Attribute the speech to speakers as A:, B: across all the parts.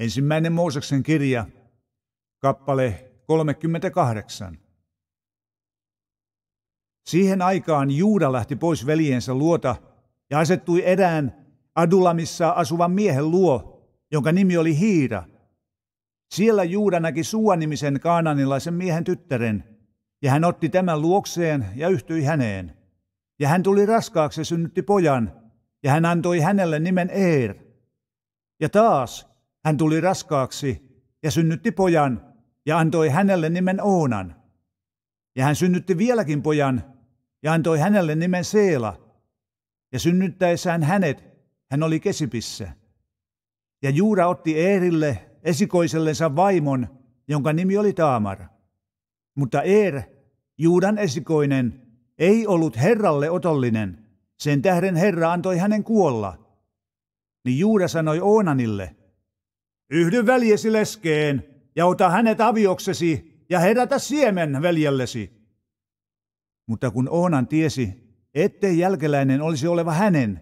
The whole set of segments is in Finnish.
A: Ensimmäinen Mooseksen kirja, kappale 38. Siihen aikaan Juuda lähti pois veljensä luota ja asettui erään Adulamissa asuvan miehen luo, jonka nimi oli Hiira. Siellä Juuda näki suuanimisen kaananilaisen miehen tyttären, ja hän otti tämän luokseen ja yhtyi häneen. Ja hän tuli raskaaksi ja synnytti pojan, ja hän antoi hänelle nimen Eer. Ja taas hän tuli raskaaksi ja synnytti pojan ja antoi hänelle nimen Oonan. Ja hän synnytti vieläkin pojan ja antoi hänelle nimen Seela. Ja synnyttäessään hänet hän oli kesipissä. Ja Juura otti Eerille esikoisellensa vaimon, jonka nimi oli Taamar. Mutta Eer, Juudan esikoinen, ei ollut Herralle otollinen. Sen tähden Herra antoi hänen kuolla. Niin Juura sanoi Oonanille – Yhdy veljesi leskeen ja ota hänet avioksesi ja herätä siemen veljellesi. Mutta kun Oonan tiesi, ettei jälkeläinen olisi oleva hänen,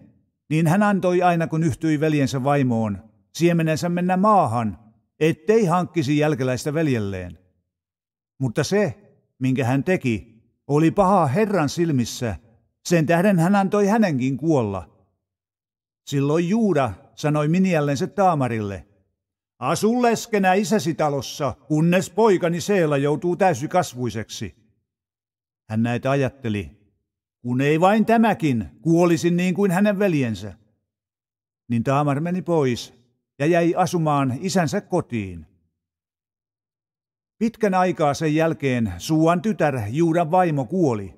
A: niin hän antoi aina kun yhtyi veljensä vaimoon, siemenensä mennä maahan, ettei hankkisi jälkeläistä veljelleen. Mutta se, minkä hän teki, oli paha Herran silmissä, sen tähden hän antoi hänenkin kuolla. Silloin Juuda sanoi minijällensä Taamarille, Asu leskenä isäsi talossa, kunnes poikani Seela joutuu täysikasvuiseksi. Hän näitä ajatteli, kun ei vain tämäkin, kuolisin niin kuin hänen veljensä. Niin Taamar meni pois ja jäi asumaan isänsä kotiin. Pitkän aikaa sen jälkeen Suuan tytär Juudan vaimo kuoli.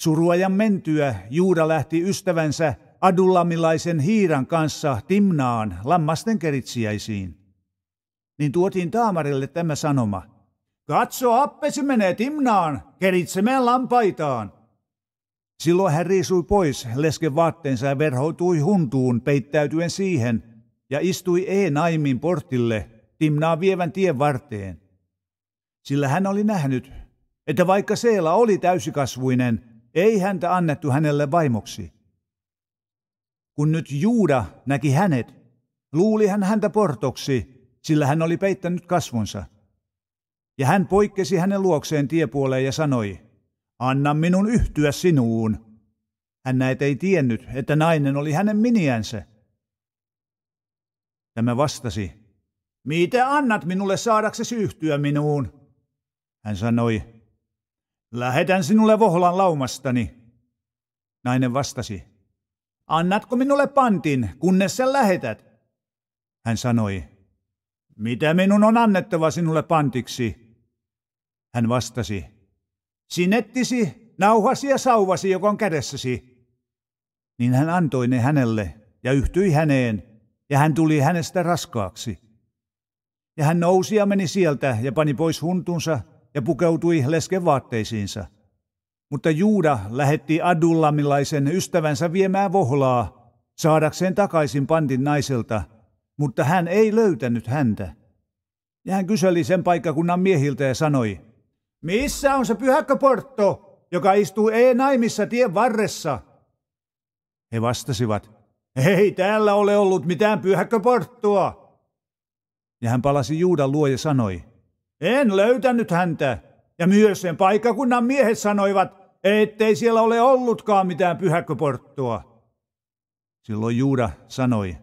A: Suruajan mentyä Juuda lähti ystävänsä Adullamilaisen hiiran kanssa Timnaan lammasten keritsijäisiin niin tuotiin Taamarille tämä sanoma. Katso, appesi menee Timnaan, keritsemään lampaitaan. Silloin hän riisui pois lesken vaatteensa ja verhoutui huntuun peittäytyen siihen ja istui E-naimin portille Timnaa vievän tien varteen. Sillä hän oli nähnyt, että vaikka Seela oli täysikasvuinen, ei häntä annettu hänelle vaimoksi. Kun nyt Juuda näki hänet, luuli hän häntä portoksi sillä hän oli peittänyt kasvonsa. Ja hän poikkesi hänen luokseen tiepuoleen ja sanoi, anna minun yhtyä sinuun. Hän näet ei tiennyt, että nainen oli hänen miniänsä. Tämä vastasi, mitä annat minulle saadaksesi yhtyä minuun? Hän sanoi, lähetän sinulle vohlan laumastani. Nainen vastasi, annatko minulle pantin, kunnes sen lähetät? Hän sanoi, mitä minun on annettava sinulle pantiksi? Hän vastasi, sinettisi, nauhasi ja sauvasi, joka on kädessäsi. Niin hän antoi ne hänelle ja yhtyi häneen, ja hän tuli hänestä raskaaksi. Ja hän nousi ja meni sieltä ja pani pois huntunsa ja pukeutui vaatteisiinsa. Mutta Juuda lähetti Adullamilaisen ystävänsä viemään vohlaa, saadakseen takaisin pantin naiselta – mutta hän ei löytänyt häntä. Ja hän kyseli sen paikkakunnan miehiltä ja sanoi, missä on se pyhäkköportto, joka istuu e-naimissa tien varressa? He vastasivat, ei täällä ole ollut mitään pyhäkköporttoa. Ja hän palasi Juudan luo ja sanoi, en löytänyt häntä. Ja myös sen paikkakunnan miehet sanoivat, ettei siellä ole ollutkaan mitään pyhäkköporttoa. Silloin Juuda sanoi,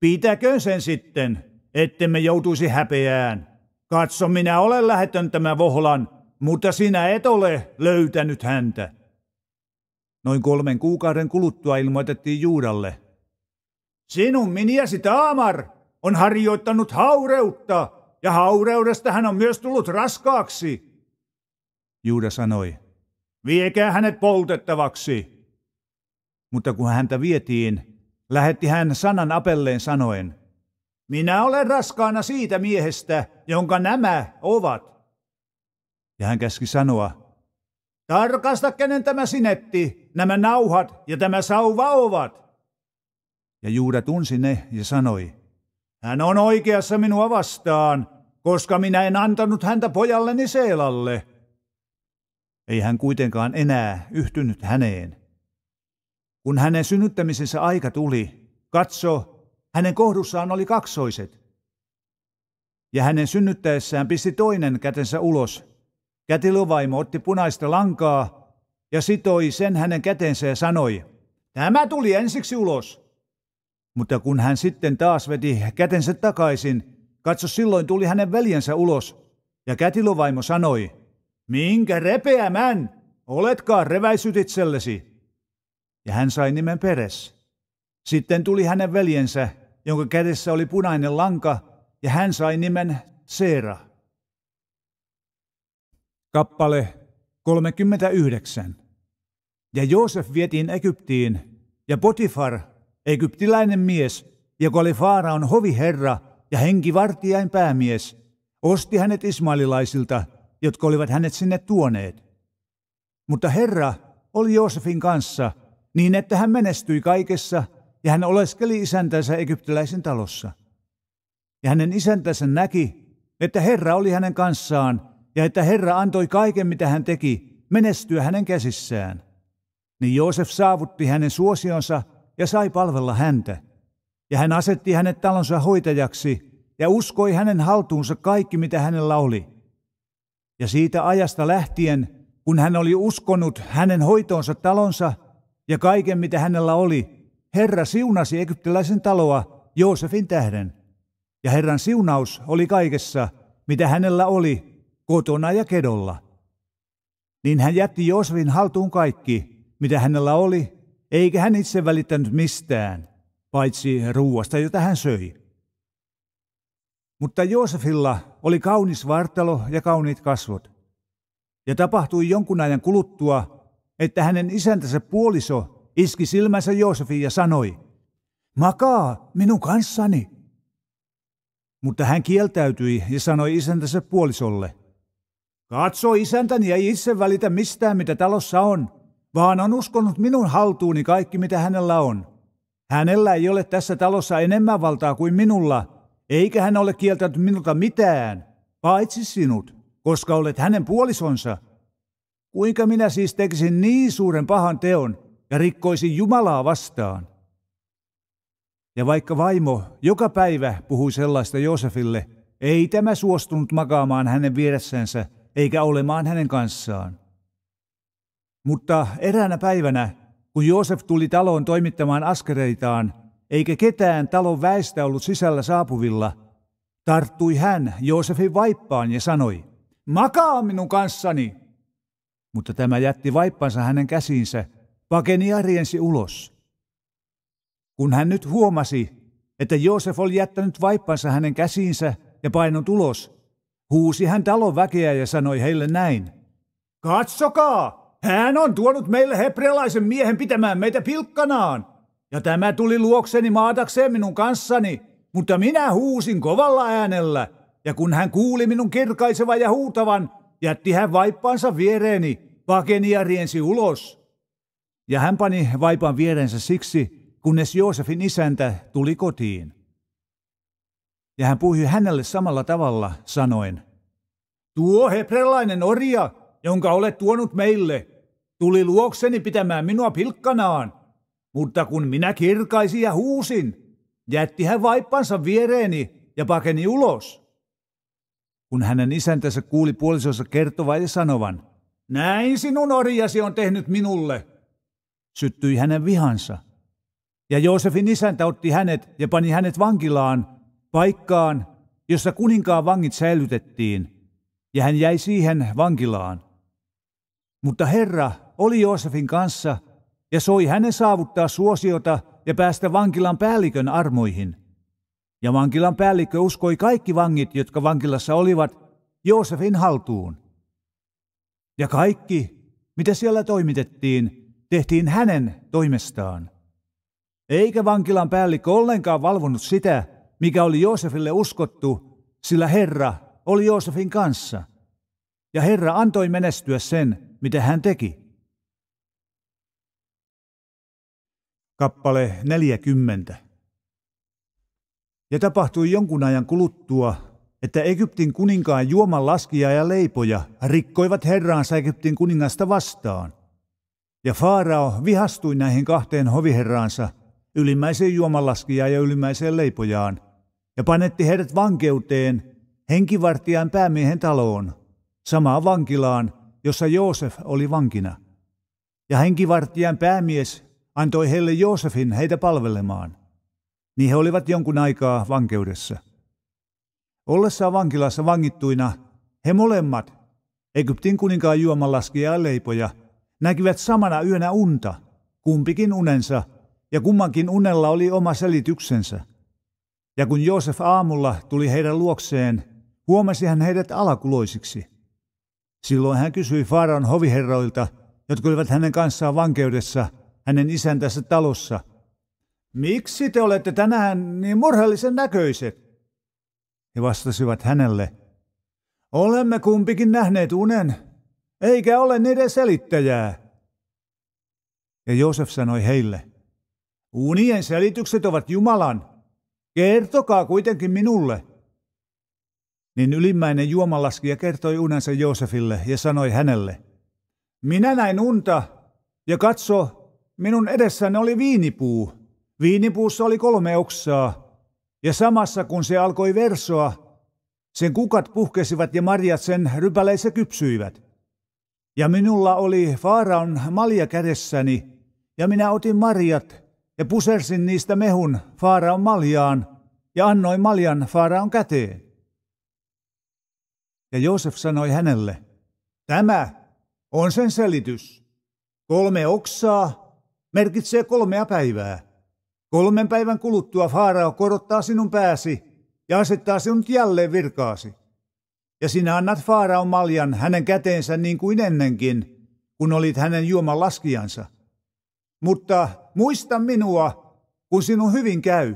A: Pitäköön sen sitten, ettemme joutuisi häpeään. Katso, minä olen lähetön tämä Vohlan, mutta sinä et ole löytänyt häntä. Noin kolmen kuukauden kuluttua ilmoitettiin Juudalle. Sinun miniäsi Taamar on harjoittanut haureutta, ja haureudesta hän on myös tullut raskaaksi. Juuda sanoi, viekää hänet poltettavaksi. Mutta kun häntä vietiin, lähetti hän sanan apelleen sanoen, minä olen raskaana siitä miehestä, jonka nämä ovat. Ja hän käski sanoa, tarkasta kenen tämä sinetti, nämä nauhat ja tämä sauva ovat. Ja Juuda tunsi ne ja sanoi, hän on oikeassa minua vastaan, koska minä en antanut häntä pojalleni Seelalle. Ei hän kuitenkaan enää yhtynyt häneen. Kun hänen synnyttämisensä aika tuli, katso, hänen kohdussaan oli kaksoiset. Ja hänen synnyttäessään pisti toinen kätensä ulos. Kätilovaimo otti punaista lankaa ja sitoi sen hänen kätensä ja sanoi, Tämä tuli ensiksi ulos. Mutta kun hän sitten taas veti kätensä takaisin, katso silloin tuli hänen veljensä ulos. Ja kätilovaimo sanoi, Minkä repeämän? Oletkaan reväisyt itsellesi ja hän sai nimen Peres. Sitten tuli hänen veljensä, jonka kädessä oli punainen lanka, ja hän sai nimen Seera. Kappale 39. Ja Joosef vietiin Egyptiin, ja Potifar, egyptiläinen mies, joka oli Faaraon hoviherra ja henkivartijain päämies, osti hänet ismaililaisilta, jotka olivat hänet sinne tuoneet. Mutta Herra oli Joosefin kanssa – niin että hän menestyi kaikessa ja hän oleskeli isäntänsä egyptiläisen talossa. Ja hänen isäntänsä näki, että Herra oli hänen kanssaan ja että Herra antoi kaiken, mitä hän teki, menestyä hänen käsissään. Niin Joosef saavutti hänen suosionsa ja sai palvella häntä. Ja hän asetti hänet talonsa hoitajaksi ja uskoi hänen haltuunsa kaikki, mitä hänellä oli. Ja siitä ajasta lähtien, kun hän oli uskonut hänen hoitoonsa talonsa ja kaiken, mitä hänellä oli, Herra siunasi egyptiläisen taloa Joosefin tähden. Ja Herran siunaus oli kaikessa, mitä hänellä oli, kotona ja kedolla. Niin hän jätti Joosefin haltuun kaikki, mitä hänellä oli, eikä hän itse välittänyt mistään, paitsi ruuasta, jota hän söi. Mutta Joosefilla oli kaunis vartalo ja kauniit kasvot. Ja tapahtui jonkun ajan kuluttua, että hänen isäntänsä puoliso iski silmänsä Joosefin ja sanoi, makaa minun kanssani. Mutta hän kieltäytyi ja sanoi isäntänsä puolisolle, katso isäntäni ei itse välitä mistään mitä talossa on, vaan on uskonut minun haltuuni kaikki mitä hänellä on. Hänellä ei ole tässä talossa enemmän valtaa kuin minulla, eikä hän ole kieltänyt minulta mitään, paitsi sinut, koska olet hänen puolisonsa Kuinka minä siis tekisin niin suuren pahan teon ja rikkoisin Jumalaa vastaan? Ja vaikka vaimo joka päivä puhui sellaista Joosefille, ei tämä suostunut makaamaan hänen vieressänsä eikä olemaan hänen kanssaan. Mutta eräänä päivänä, kun Joosef tuli taloon toimittamaan askereitaan, eikä ketään talon väestä ollut sisällä saapuvilla, tarttui hän Joosefin vaippaan ja sanoi, makaa minun kanssani! mutta tämä jätti vaippansa hänen käsiinsä, pakeni ja riensi ulos. Kun hän nyt huomasi, että Joosef oli jättänyt vaippansa hänen käsiinsä ja painut ulos, huusi hän talon väkeä ja sanoi heille näin. Katsokaa, hän on tuonut meille hebrealaisen miehen pitämään meitä pilkkanaan. Ja tämä tuli luokseni maatakseen minun kanssani, mutta minä huusin kovalla äänellä. Ja kun hän kuuli minun kirkaisevan ja huutavan, jätti hän vaippaansa viereeni, pakeni ja riensi ulos. Ja hän pani vaipan vierensä siksi, kunnes Joosefin isäntä tuli kotiin. Ja hän puhui hänelle samalla tavalla, sanoen, Tuo hebrelainen orja, jonka olet tuonut meille, tuli luokseni pitämään minua pilkkanaan. Mutta kun minä kirkaisin ja huusin, jätti hän vaippansa viereeni ja pakeni ulos kun hänen isäntänsä kuuli puolisonsa kertovan ja sanovan, näin sinun orjasi on tehnyt minulle, syttyi hänen vihansa. Ja Joosefin isäntä otti hänet ja pani hänet vankilaan, paikkaan, jossa kuninkaan vangit säilytettiin, ja hän jäi siihen vankilaan. Mutta Herra oli Joosefin kanssa ja soi hänen saavuttaa suosiota ja päästä vankilan päällikön armoihin – ja vankilan päällikkö uskoi kaikki vangit, jotka vankilassa olivat, Joosefin haltuun. Ja kaikki, mitä siellä toimitettiin, tehtiin hänen toimestaan. Eikä vankilan päällikkö ollenkaan valvonut sitä, mikä oli Joosefille uskottu, sillä Herra oli Joosefin kanssa. Ja Herra antoi menestyä sen, mitä hän teki. Kappale 40. Ja tapahtui jonkun ajan kuluttua, että Egyptin kuninkaan juoman laskija ja leipoja rikkoivat herraansa Egyptin kuningasta vastaan. Ja Faarao vihastui näihin kahteen hoviherraansa, ylimmäiseen juomalaskijaan ja ylimmäiseen leipojaan, ja panetti heidät vankeuteen henkivartijan päämiehen taloon, samaan vankilaan, jossa Joosef oli vankina. Ja henkivartijan päämies antoi heille Joosefin heitä palvelemaan – niin he olivat jonkun aikaa vankeudessa. Ollessaan vankilassa vangittuina, he molemmat, Egyptin kuninkaan juomalaskija ja leipoja, näkivät samana yönä unta, kumpikin unensa, ja kummankin unella oli oma selityksensä. Ja kun Joosef aamulla tuli heidän luokseen, huomasi hän heidät alakuloisiksi. Silloin hän kysyi Faaraon hoviherroilta, jotka olivat hänen kanssaan vankeudessa, hänen isäntänsä talossa – Miksi te olette tänään niin murheellisen näköiset? He vastasivat hänelle, olemme kumpikin nähneet unen, eikä ole niiden selittäjää. Ja Joosef sanoi heille, unien selitykset ovat Jumalan, kertokaa kuitenkin minulle. Niin ylimmäinen juomalaskija kertoi unensa Joosefille ja sanoi hänelle, minä näin unta, ja katso, minun edessäni oli viinipuu, Viinipuussa oli kolme oksaa, ja samassa kun se alkoi versoa, sen kukat puhkesivat ja marjat sen rypäleissä kypsyivät. Ja minulla oli Faaraon malja kädessäni, ja minä otin marjat ja pusersin niistä mehun Faaraon maljaan ja annoin maljan Faaraon käteen. Ja Joosef sanoi hänelle, tämä on sen selitys. Kolme oksaa merkitsee kolmea päivää. Kolmen päivän kuluttua Faarao korottaa sinun pääsi ja asettaa sinut jälleen virkaasi. Ja sinä annat Faaraon maljan hänen käteensä niin kuin ennenkin, kun olit hänen juoman laskijansa. Mutta muista minua, kun sinun hyvin käy,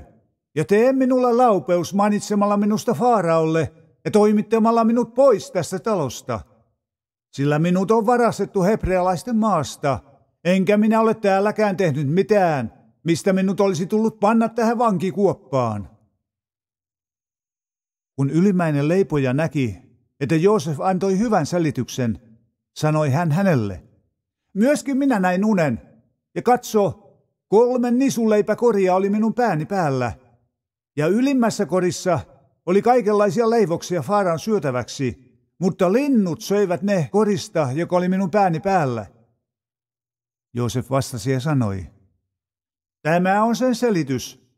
A: ja tee minulle laupeus mainitsemalla minusta Faaraolle ja toimittamalla minut pois tästä talosta. Sillä minut on varastettu hebrealaisten maasta, enkä minä ole täälläkään tehnyt mitään – mistä minut olisi tullut panna tähän vankikuoppaan. Kun ylimmäinen leipoja näki, että Joosef antoi hyvän selityksen, sanoi hän hänelle, Myöskin minä näin unen, ja katso, kolme nisuleipäkoria oli minun pääni päällä, ja ylimmässä korissa oli kaikenlaisia leivoksia Faaran syötäväksi, mutta linnut söivät ne korista, joka oli minun pääni päällä. Joosef vastasi ja sanoi, Tämä on sen selitys.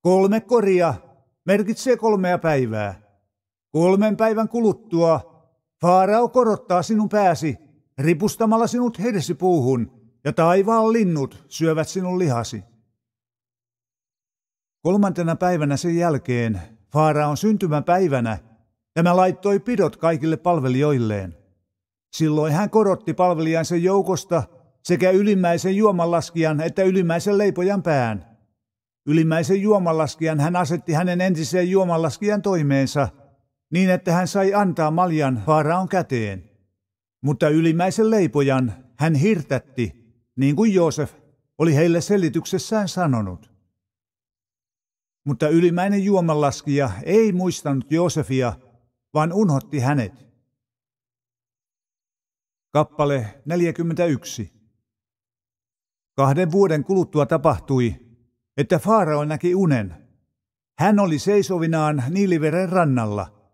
A: Kolme koria merkitsee kolmea päivää. Kolmen päivän kuluttua Faarao korottaa sinun pääsi ripustamalla sinut hersipuuhun, ja taivaan linnut syövät sinun lihasi. Kolmantena päivänä sen jälkeen, Faaraon syntymäpäivänä, tämä laittoi pidot kaikille palvelijoilleen. Silloin hän korotti palvelijansa joukosta sekä ylimmäisen juomalaskijan että ylimmäisen leipojan pään. Ylimmäisen juomalaskijan hän asetti hänen entiseen juomalaskijan toimeensa, niin että hän sai antaa maljan vaaraon käteen. Mutta ylimmäisen leipojan hän hirtätti, niin kuin Joosef oli heille selityksessään sanonut. Mutta ylimäinen juomalaskija ei muistanut Joosefia, vaan unhotti hänet. Kappale 41. Kahden vuoden kuluttua tapahtui, että Faarao näki unen. Hän oli seisovinaan Niiliveren rannalla.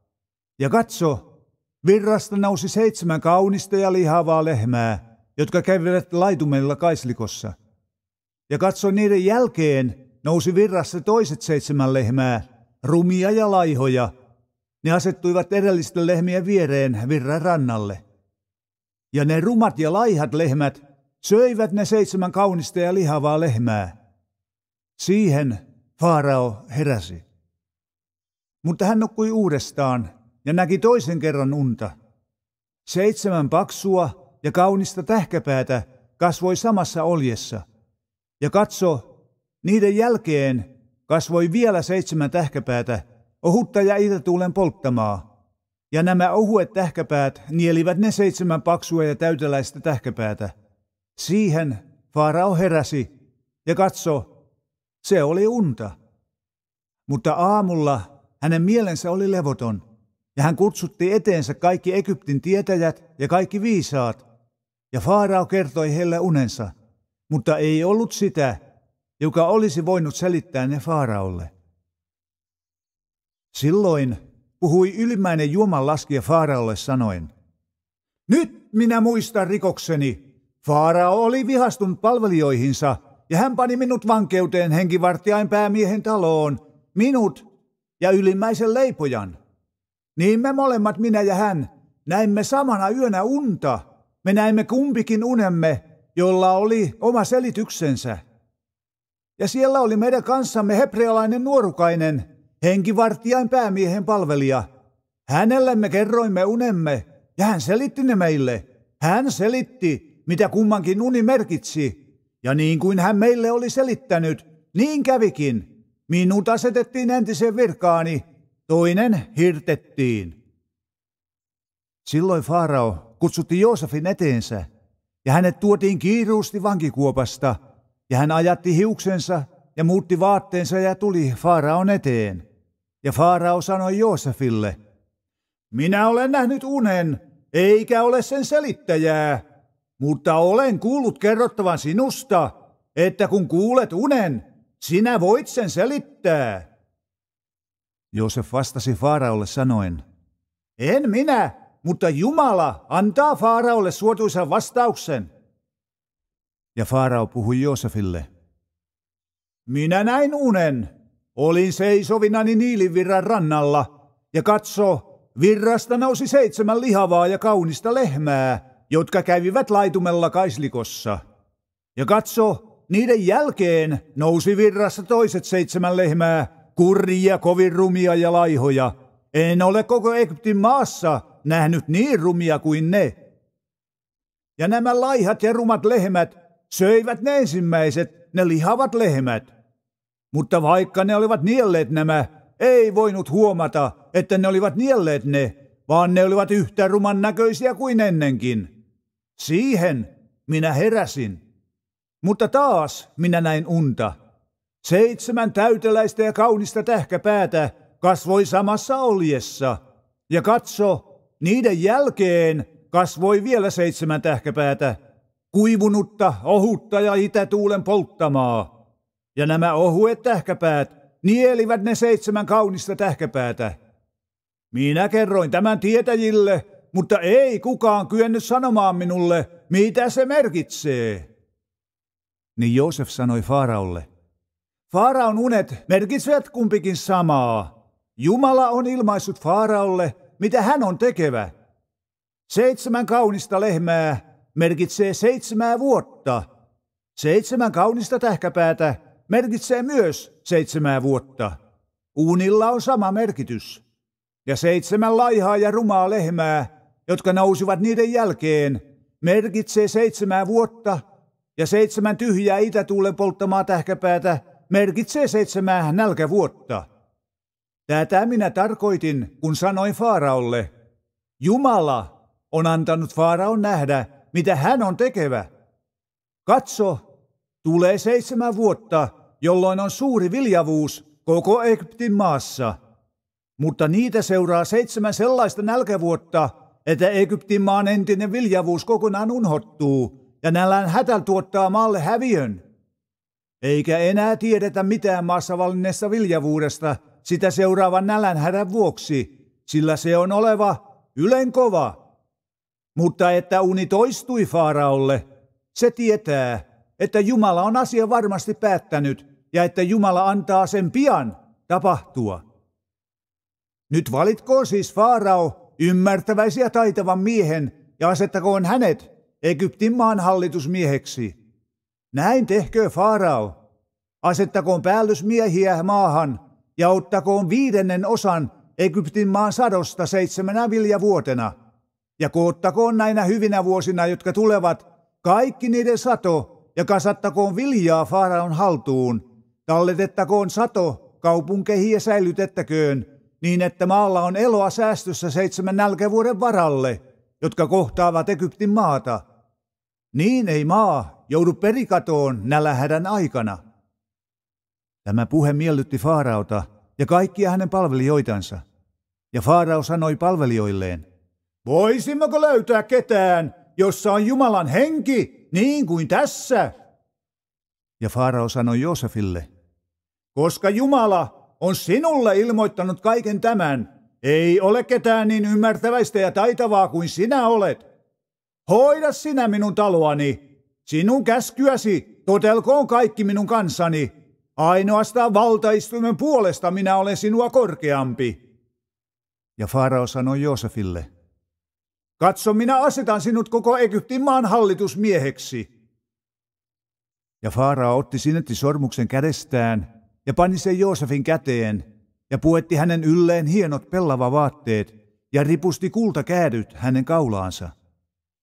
A: Ja katso, virrasta nousi seitsemän kaunista ja lihavaa lehmää, jotka kävivät laitumella kaislikossa. Ja katso, niiden jälkeen nousi virrasta toiset seitsemän lehmää, rumia ja laihoja. Ne asettuivat edellisten lehmien viereen virran rannalle. Ja ne rumat ja laihat lehmät Söivät ne seitsemän kaunista ja lihavaa lehmää. Siihen Faarao heräsi. Mutta hän nukkui uudestaan ja näki toisen kerran unta. Seitsemän paksua ja kaunista tähkäpäätä kasvoi samassa oljessa. Ja katso, niiden jälkeen kasvoi vielä seitsemän tähkäpäätä, ohutta ja itätuulen polttamaa. Ja nämä ohuet tähkäpäät nielivät ne seitsemän paksua ja täyteläistä tähkäpäätä – Siihen Farao heräsi ja katso, se oli unta. Mutta aamulla hänen mielensä oli levoton, ja hän kutsutti eteensä kaikki Egyptin tietäjät ja kaikki viisaat, ja Faarao kertoi heille unensa, mutta ei ollut sitä, joka olisi voinut selittää ne Faaraolle. Silloin puhui ylimmäinen Jumalan Faaraolle sanoen, Nyt minä muistan rikokseni, Faarao oli vihastunut palvelijoihinsa, ja hän pani minut vankeuteen henkivartiain päämiehen taloon, minut ja ylimmäisen leipojan. Niin me molemmat, minä ja hän, näimme samana yönä unta. Me näimme kumpikin unemme, jolla oli oma selityksensä. Ja siellä oli meidän kanssamme hebrealainen nuorukainen, henkivartijain päämiehen palvelija. Hänelle me kerroimme unemme, ja hän selitti ne meille. Hän selitti, mitä kummankin uni merkitsi, ja niin kuin hän meille oli selittänyt, niin kävikin. Minut asetettiin entiseen virkaani, toinen hirtettiin. Silloin Faarao kutsutti Joosefin eteensä, ja hänet tuotiin kiiruusti vankikuopasta, ja hän ajatti hiuksensa ja muutti vaatteensa ja tuli Faaraon eteen. Ja Faarao sanoi Joosefille, minä olen nähnyt unen, eikä ole sen selittäjää. Mutta olen kuullut kerrottavan sinusta, että kun kuulet unen, sinä voit sen selittää. Joosef vastasi Faaraolle sanoen, en minä, mutta Jumala antaa Faaraolle suotuisan vastauksen. Ja Faarao puhui Joosefille, minä näin unen. Olin seisovinani Niilinvirran rannalla, ja katso, virrasta nousi seitsemän lihavaa ja kaunista lehmää, jotka kävivät laitumella Kaislikossa. Ja katso, niiden jälkeen nousi virrassa toiset seitsemän lehmää, kurjia, kovin rumia ja laihoja. En ole koko Egyptin maassa nähnyt niin rumia kuin ne. Ja nämä laihat ja rumat lehmät söivät ne ensimmäiset, ne lihavat lehmät. Mutta vaikka ne olivat nielleet nämä, ei voinut huomata, että ne olivat nielleet ne, vaan ne olivat yhtä ruman näköisiä kuin ennenkin. Siihen minä heräsin. Mutta taas minä näin unta. Seitsemän täyteläistä ja kaunista tähkäpäätä kasvoi samassa oljessa. Ja katso, niiden jälkeen kasvoi vielä seitsemän tähkäpäätä, kuivunutta, ohutta ja itätuulen polttamaa. Ja nämä ohuet tähkäpäät nielivät ne seitsemän kaunista tähkäpäätä. Minä kerroin tämän tietäjille, mutta ei kukaan kyennyt sanomaan minulle, mitä se merkitsee. Niin Joosef sanoi Faaraolle, Faaraon unet merkitsevät kumpikin samaa. Jumala on ilmaissut Faaraolle, mitä hän on tekevä. Seitsemän kaunista lehmää merkitsee seitsemää vuotta. Seitsemän kaunista tähkäpäätä merkitsee myös seitsemää vuotta. Uunilla on sama merkitys. Ja seitsemän laihaa ja rumaa lehmää jotka nousivat niiden jälkeen, merkitsee seitsemää vuotta, ja seitsemän tyhjää itätuulen polttamaa tähkäpäätä merkitsee seitsemää nälkävuotta. Tätä minä tarkoitin, kun sanoin Faaraolle, Jumala on antanut Faaraon nähdä, mitä hän on tekevä. Katso, tulee seitsemän vuotta, jolloin on suuri viljavuus koko Egyptin maassa. Mutta niitä seuraa seitsemän sellaista nälkävuotta, että Egyptin maan entinen viljavuus kokonaan unhottuu ja nälän hätä tuottaa maalle häviön. Eikä enää tiedetä mitään maassa vallinnessa viljavuudesta sitä seuraavan hädän vuoksi, sillä se on oleva ylen kova. Mutta että uni toistui Faaraolle, se tietää, että Jumala on asia varmasti päättänyt ja että Jumala antaa sen pian tapahtua. Nyt valitkoon siis Faarao ymmärtäväisiä taitavan miehen ja asettakoon hänet Egyptin maan hallitusmieheksi. Näin tehkö Faarao. Asettakoon päällysmiehiä maahan ja ottakoon viidennen osan Egyptin maan sadosta seitsemänä viljavuotena. Ja koottakoon näinä hyvinä vuosina, jotka tulevat, kaikki niiden sato ja kasattakoon viljaa Faaraon haltuun. Talletettakoon sato kaupunkeihin ja säilytettäköön – niin että maalla on eloa säästössä seitsemän nälkävuoden varalle, jotka kohtaavat Egyptin maata. Niin ei maa joudu perikatoon nälähädän aikana. Tämä puhe miellytti Faaraota ja kaikkia hänen palvelijoitansa. Ja Faarao sanoi palvelijoilleen, Voisimmeko löytää ketään, jossa on Jumalan henki, niin kuin tässä? Ja Faarao sanoi Joosefille, Koska Jumala on sinulle ilmoittanut kaiken tämän. Ei ole ketään niin ymmärtäväistä ja taitavaa kuin sinä olet. Hoida sinä minun taloani. Sinun käskyäsi totelkoon kaikki minun kansani. Ainoastaan valtaistuimen puolesta minä olen sinua korkeampi. Ja Farao sanoi Joosefille, Katso, minä asetan sinut koko Egyptin maan hallitusmieheksi. Ja Faarao otti sinetti sormuksen kädestään ja pani sen Joosefin käteen ja puetti hänen ylleen hienot vaatteet ja ripusti kultakäädyt hänen kaulaansa.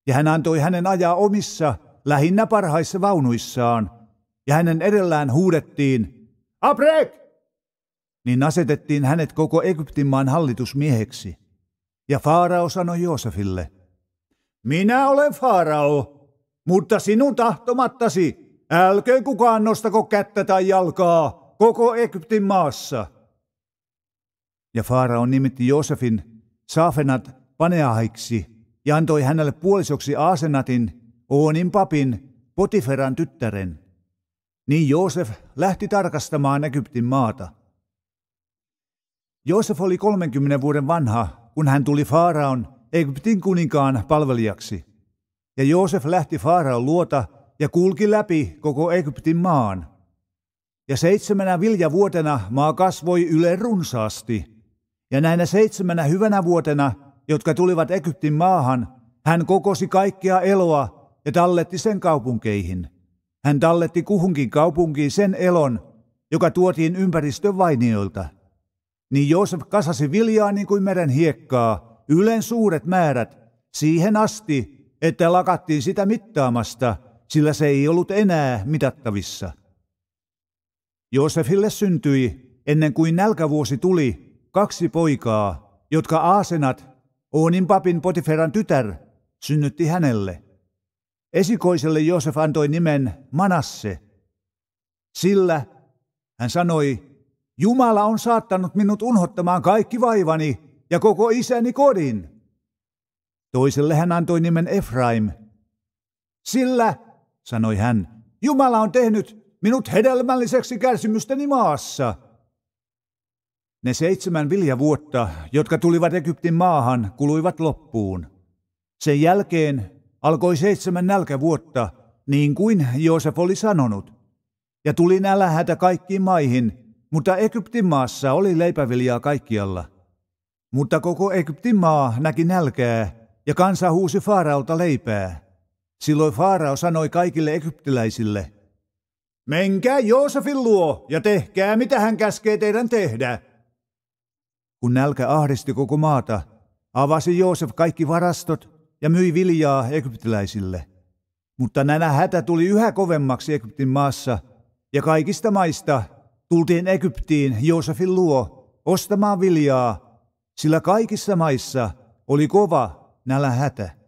A: Ja hän antoi hänen ajaa omissa, lähinnä parhaissa vaunuissaan, ja hänen edellään huudettiin, Abrek! Niin asetettiin hänet koko Egyptin maan hallitusmieheksi. Ja Faarao sanoi Joosefille, Minä olen Faarao, mutta sinun tahtomattasi, älköön kukaan nostako kättä tai jalkaa, koko Egyptin maassa. Ja Faarao nimitti Joosefin Saafenat paneahiksi ja antoi hänelle puolisoksi Aasenatin, Oonin papin, Potiferan tyttären. Niin Joosef lähti tarkastamaan Egyptin maata. Joosef oli 30 vuoden vanha, kun hän tuli Faaraon, Egyptin kuninkaan palvelijaksi. Ja Joosef lähti Faaraon luota ja kulki läpi koko Egyptin maan – ja seitsemänä viljavuotena maa kasvoi yle runsaasti. Ja näinä seitsemänä hyvänä vuotena, jotka tulivat Egyptin maahan, hän kokosi kaikkia eloa ja talletti sen kaupunkeihin. Hän talletti kuhunkin kaupunkiin sen elon, joka tuotiin ympäristön vainioilta. Niin Joosef kasasi viljaa niin kuin meren hiekkaa, ylen suuret määrät, siihen asti, että lakattiin sitä mittaamasta, sillä se ei ollut enää mitattavissa. Joosefille syntyi, ennen kuin nälkävuosi tuli, kaksi poikaa, jotka Aasenat, Oonin papin Potiferan tytär, synnytti hänelle. Esikoiselle Joosef antoi nimen Manasse. Sillä, hän sanoi, Jumala on saattanut minut unhottamaan kaikki vaivani ja koko isäni kodin. Toiselle hän antoi nimen Efraim. Sillä, sanoi hän, Jumala on tehnyt minut hedelmälliseksi kärsimysteni maassa. Ne seitsemän viljavuotta, jotka tulivat Egyptin maahan, kuluivat loppuun. Sen jälkeen alkoi seitsemän nälkävuotta, niin kuin Joosef oli sanonut. Ja tuli nälähätä kaikkiin maihin, mutta Egyptin maassa oli leipäviljaa kaikkialla. Mutta koko Egyptin maa näki nälkää, ja kansa huusi Faaraolta leipää. Silloin Faarao sanoi kaikille egyptiläisille – Menkää Joosefin luo ja tehkää mitä hän käskee teidän tehdä. Kun nälkä ahdisti koko maata, avasi Joosef kaikki varastot ja myi viljaa egyptiläisille. Mutta nänä hätä tuli yhä kovemmaksi Egyptin maassa, ja kaikista maista tultiin Egyptiin Joosefin luo ostamaan viljaa, sillä kaikissa maissa oli kova nälä hätä.